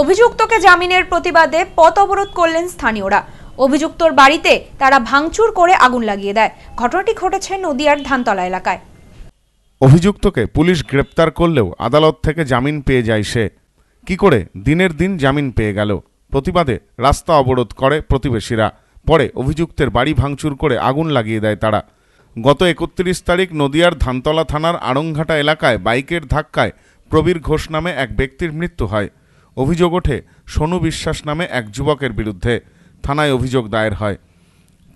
অভিযুক্তকে জামিনের প্রতিবাদে পথ অবরোধ করলেন স্থানীয়রা অভিযুক্তর বাড়িতে তারা ভাঙচুর করে আগুন লাগিয়ে দেয় ঘটনাটি ঘটেছে নদিয়ার ধানতলা এলাকায় অভিযুক্তকে পুলিশ গ্রেপ্তার করলেও আদালত থেকে জামিন পেয়ে যায় সে কি করে দিনের দিন জামিন পেয়ে গেল প্রতিবাদে রাস্তা অবরোধ করে প্রতিবেশীরা পরে অভিযুক্তের বাড়ি ভাঙচুর করে আগুন লাগিয়ে দেয় তারা গত একত্রিশ তারিখ নদিয়ার ধানতলা থানার আড়ংঘাটা এলাকায় বাইকের ধাক্কায় প্রবীর ঘোষ নামে এক ব্যক্তির মৃত্যু হয় অভিযোগ ওঠে সোনু বিশ্বাস নামে এক যুবকের বিরুদ্ধে থানায় অভিযোগ দায়ের হয়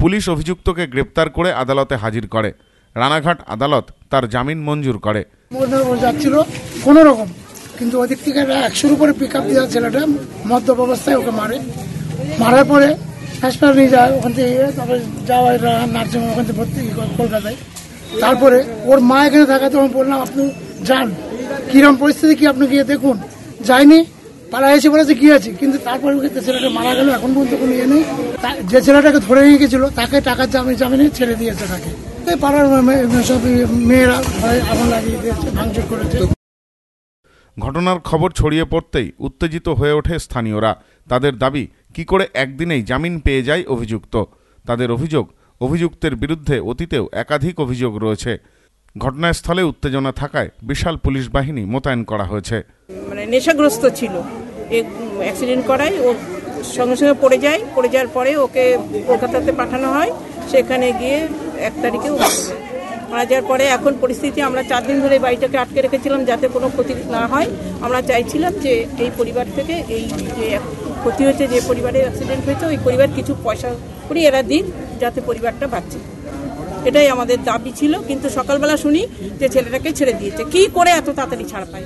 পুলিশ অভিযুক্তকে গ্রেপ্তার করে আদালতে হাজির করে রানাঘাট আদালত তার জামিন মঞ্জুর করে যাচ্ছিল কোনো রকম কিন্তু ওদিক থেকে একশোর উপরে পিক আপ দেওয়া ছেলেটা মদ্যপ অবস্থায় ওকে মারে মারার পরে হাসপাতাল নিয়ে যায় ওখান থেকে তারপরে যাওয়া নার্সিং ওখান থেকে ভর্তি কলকাতায় তারপরে ওর মা এখানে থাকা তো আমি বললাম আপনি যান কিরম পরিস্থিতি কি আপনি গিয়ে দেখুন যায়নি তারা এসে বলেছে কি আছে কিন্তু তারপর ছেলেটা মারা গেল এখন পর্যন্ত কোনো ইয়ে নেই যে ছেলেটাকে ধরে নিয়ে গেছিল তাকে টাকার জামিন জামিনে ছেড়ে দিয়েছে তাকে পাড়ার সব ইয়ে মেয়েরা আগুন লাগিয়ে দিয়েছে ভাঙচুর করেছে ঘটনার খবর ছড়িয়ে পড়তেই উত্তেজিত হয়ে ওঠে স্থানীয়রা তাদের দাবি কি করে একদিনেই জামিন পেয়ে যায় অভিযুক্ত তাদের অভিযোগ অভিযুক্তের বিরুদ্ধে অতীতেও একাধিক অভিযোগ রয়েছে ঘটনাস্থলে উত্তেজনা থাকায় বিশাল পুলিশ বাহিনী মোতায়েন করা হয়েছে মানে নেশাগ্রস্ত ছিল অ্যাক্সিডেন্ট করায় ও সঙ্গে সঙ্গে পড়ে যায় পড়ে যাওয়ার পরে ওকে কলকাতাতে পাঠানো হয় সেখানে গিয়ে এক তারিখে মারা যাওয়ার পরে এখন পরিস্থিতি আমরা চার দিন ধরে বাড়িটাকে আটকে রেখেছিলাম যাতে কোনো ক্ষতি না হয় আমরা চাইছিলাম যে এই পরিবার থেকে এই যে ক্ষতি হয়েছে যে পরিবারের অ্যাক্সিডেন্ট হয়েছে ওই পরিবার কিছু পয়সা করি এরা দিন যাতে পরিবারটা বাঁচে এটাই আমাদের দাবি ছিল কিন্তু সকালবেলা শুনি যে ছেলেটাকে ছেড়ে দিয়েছে কি করে এত তাড়াতাড়ি ছাড় পায়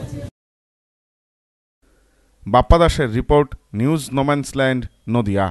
বাপ্পা দাসের রিপোর্ট নিউজ নোম্যান্সল্যান্ড নদিয়া